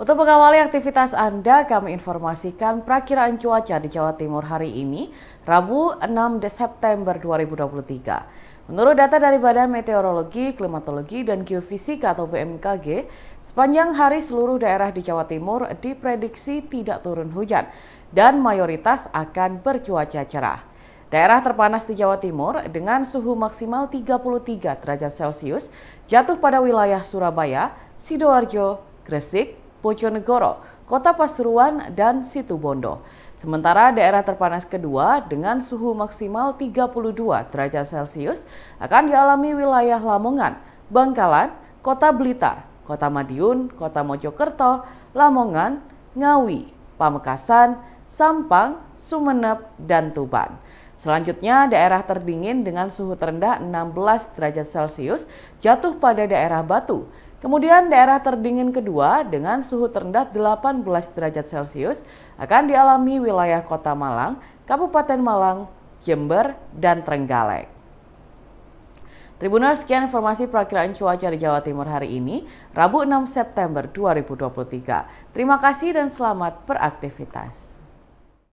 Untuk mengawali aktivitas Anda, kami informasikan prakiraan cuaca di Jawa Timur hari ini, Rabu 6 September 2023. Menurut data dari Badan Meteorologi, Klimatologi, dan Geofisika atau BMKG, sepanjang hari seluruh daerah di Jawa Timur diprediksi tidak turun hujan dan mayoritas akan bercuaca cerah. Daerah terpanas di Jawa Timur dengan suhu maksimal 33 derajat Celcius jatuh pada wilayah Surabaya, Sidoarjo, Gresik, Bojonegoro, Kota Pasuruan, dan Situbondo. Sementara daerah terpanas kedua dengan suhu maksimal 32 derajat Celcius akan dialami wilayah Lamongan, Bangkalan, Kota Blitar, Kota Madiun, Kota Mojokerto, Lamongan, Ngawi, Pamekasan, Sampang, Sumeneb, dan Tuban. Selanjutnya, daerah terdingin dengan suhu terendah 16 derajat Celcius jatuh pada daerah Batu, Kemudian daerah terdingin kedua dengan suhu terendah 18 derajat Celcius akan dialami wilayah Kota Malang, Kabupaten Malang, Jember, dan Trenggalek. Tribuners, sekian informasi perakiraan cuaca di Jawa Timur hari ini, Rabu 6 September 2023. Terima kasih dan selamat beraktivitas.